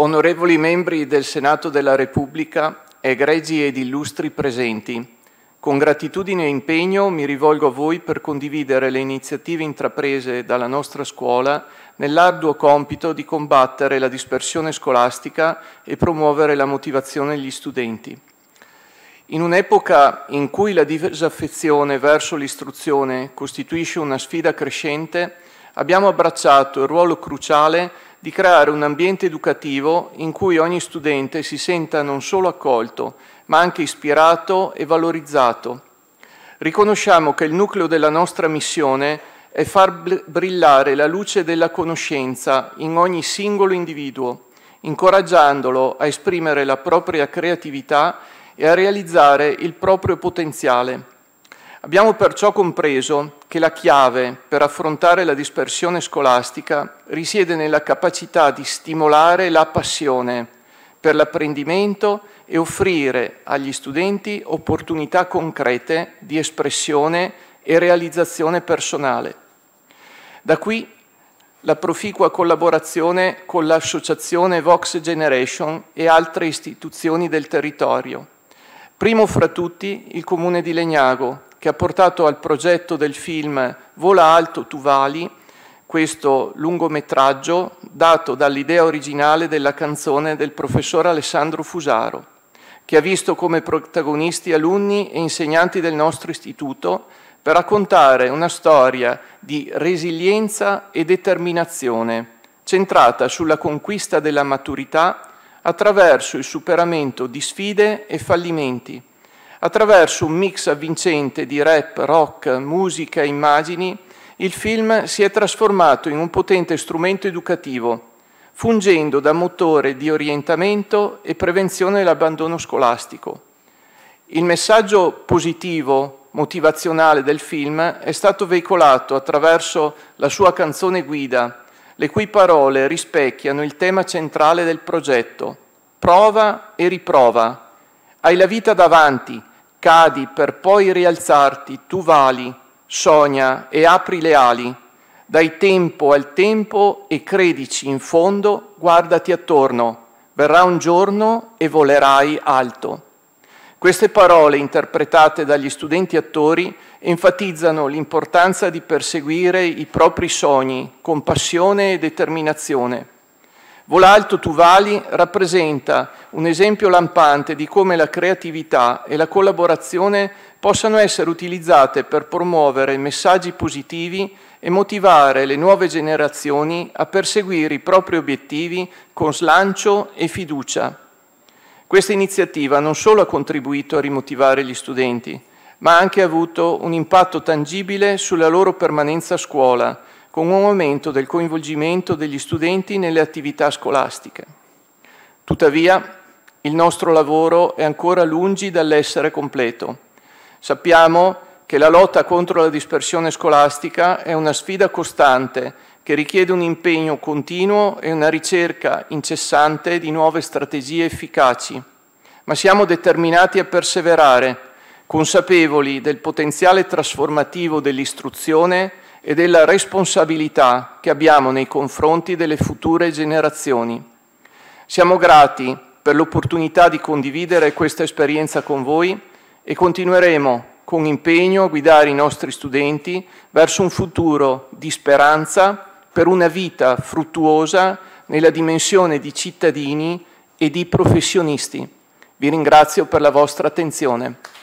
Onorevoli membri del Senato della Repubblica, egregi ed illustri presenti, con gratitudine e impegno mi rivolgo a voi per condividere le iniziative intraprese dalla nostra scuola nell'arduo compito di combattere la dispersione scolastica e promuovere la motivazione degli studenti. In un'epoca in cui la disaffezione verso l'istruzione costituisce una sfida crescente, abbiamo abbracciato il ruolo cruciale di creare un ambiente educativo in cui ogni studente si senta non solo accolto, ma anche ispirato e valorizzato. Riconosciamo che il nucleo della nostra missione è far brillare la luce della conoscenza in ogni singolo individuo, incoraggiandolo a esprimere la propria creatività e a realizzare il proprio potenziale. Abbiamo perciò compreso che la chiave per affrontare la dispersione scolastica risiede nella capacità di stimolare la passione per l'apprendimento e offrire agli studenti opportunità concrete di espressione e realizzazione personale. Da qui la proficua collaborazione con l'associazione Vox Generation e altre istituzioni del territorio, primo fra tutti il Comune di Legnago, che ha portato al progetto del film Vola alto, tu vali, questo lungometraggio dato dall'idea originale della canzone del professor Alessandro Fusaro, che ha visto come protagonisti alunni e insegnanti del nostro istituto per raccontare una storia di resilienza e determinazione, centrata sulla conquista della maturità attraverso il superamento di sfide e fallimenti Attraverso un mix avvincente di rap, rock, musica e immagini, il film si è trasformato in un potente strumento educativo, fungendo da motore di orientamento e prevenzione dell'abbandono scolastico. Il messaggio positivo, motivazionale del film è stato veicolato attraverso la sua canzone guida, le cui parole rispecchiano il tema centrale del progetto. Prova e riprova. Hai la vita davanti, cadi per poi rialzarti, tu vali, sogna e apri le ali, dai tempo al tempo e credici in fondo, guardati attorno, verrà un giorno e volerai alto. Queste parole, interpretate dagli studenti attori, enfatizzano l'importanza di perseguire i propri sogni con passione e determinazione Volalto Tuvali rappresenta un esempio lampante di come la creatività e la collaborazione possano essere utilizzate per promuovere messaggi positivi e motivare le nuove generazioni a perseguire i propri obiettivi con slancio e fiducia. Questa iniziativa non solo ha contribuito a rimotivare gli studenti, ma ha anche avuto un impatto tangibile sulla loro permanenza a scuola, con un aumento del coinvolgimento degli studenti nelle attività scolastiche. Tuttavia, il nostro lavoro è ancora lungi dall'essere completo. Sappiamo che la lotta contro la dispersione scolastica è una sfida costante che richiede un impegno continuo e una ricerca incessante di nuove strategie efficaci, ma siamo determinati a perseverare, consapevoli del potenziale trasformativo dell'istruzione e della responsabilità che abbiamo nei confronti delle future generazioni. Siamo grati per l'opportunità di condividere questa esperienza con voi e continueremo con impegno a guidare i nostri studenti verso un futuro di speranza per una vita fruttuosa nella dimensione di cittadini e di professionisti. Vi ringrazio per la vostra attenzione.